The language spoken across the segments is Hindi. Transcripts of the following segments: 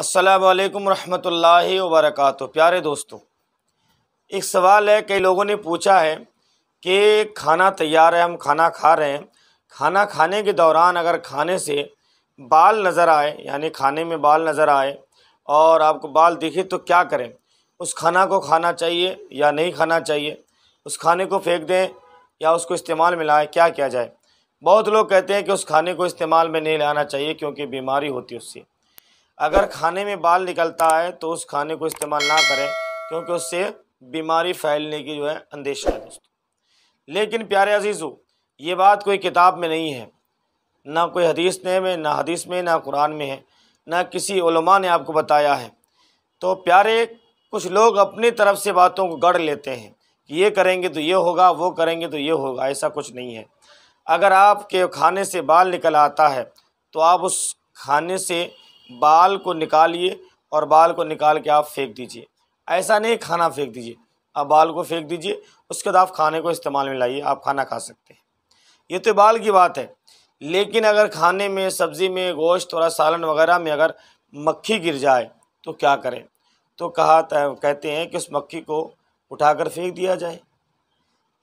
असलकम रहमतुल्लाहि वबरकत प्यारे दोस्तों एक सवाल है कई लोगों ने पूछा है कि खाना तैयार है हम खाना खा रहे हैं खाना खाने के दौरान अगर खाने से बाल नज़र आए यानी खाने में बाल नज़र आए और आपको बाल दिखे तो क्या करें उस खाना को खाना चाहिए या नहीं खाना चाहिए उस खाने को फेंक दें या उसको इस्तेमाल में लाएँ क्या किया जाए बहुत लोग कहते हैं कि उस खाने को इस्तेमाल में नहीं लाना चाहिए क्योंकि बीमारी होती है उससे अगर खाने में बाल निकलता है तो उस खाने को इस्तेमाल ना करें क्योंकि उससे बीमारी फैलने की जो है अंदेशा है दोस्तों लेकिन प्यारे अजीज़ों ये बात कोई किताब में नहीं है ना कोई हदीस में ना हदीस में ना कुरान में है ना किसी ने आपको बताया है तो प्यारे कुछ लोग अपनी तरफ से बातों को गढ़ लेते हैं कि ये करेंगे तो ये होगा वो करेंगे तो ये होगा ऐसा कुछ नहीं है अगर आपके खाने से बाल निकल आता है तो आप उस खाने से बाल को निकालिए और बाल को निकाल के आप फेंक दीजिए ऐसा नहीं खाना फेंक दीजिए आप बाल को फेंक दीजिए उसके बाद आप खाने को इस्तेमाल में लाइए आप खाना खा सकते हैं ये तो बाल की बात है लेकिन अगर खाने में सब्ज़ी में गोश्त और सालन वगैरह में अगर मक्खी गिर जाए तो क्या करें तो कहा कहते हैं कि उस मक्खी को उठाकर फेंक दिया जाए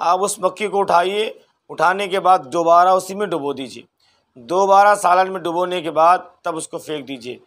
आप उस मक्खी को उठाइए उठाने के बाद दोबारा उसी में डुबो दीजिए दोबारा सालन में डुबोने के बाद तब उसको फेंक दीजिए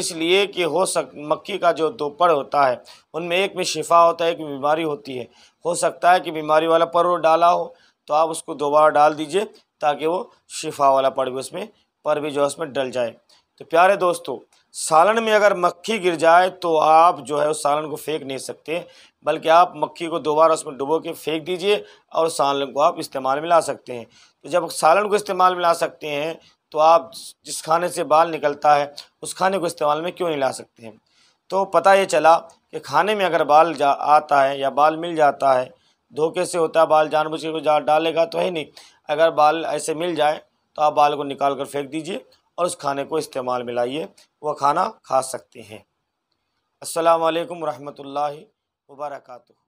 इसलिए कि हो सक मक्खी का जो दोपड़ होता है उनमें एक में शिफा होता है एक में बीमारी होती है हो सकता है कि बीमारी वाला पर डाला हो तो आप उसको दोबारा डाल दीजिए ताकि वो शिफा वाला पड़ भी उसमें पर भी जो है उसमें डल जाए तो प्यारे दोस्तों सालन में अगर मक्खी गिर जाए तो आप जो है उस सालन को फेंक नहीं सकते बल्कि आप मक्खी को दोबारा उसमें डुबो के फेंक दीजिए और सालन को आप इस्तेमाल में ला सकते हैं तो जब सालन को इस्तेमाल में ला सकते हैं तो आप जिस खाने से बाल निकलता है उस खाने को इस्तेमाल में क्यों नहीं ला सकते हैं तो पता ये चला कि खाने में अगर बाल जा आता है या बाल मिल जाता है धोखे से होता है बाल जानबूझ के डालेगा तो है नहीं अगर बाल ऐसे मिल जाए तो आप बाल को निकाल कर फेंक दीजिए और उस खाने को इस्तेमाल में लाइए वह खाना खा सकते हैं असलकम वरहमल वर्का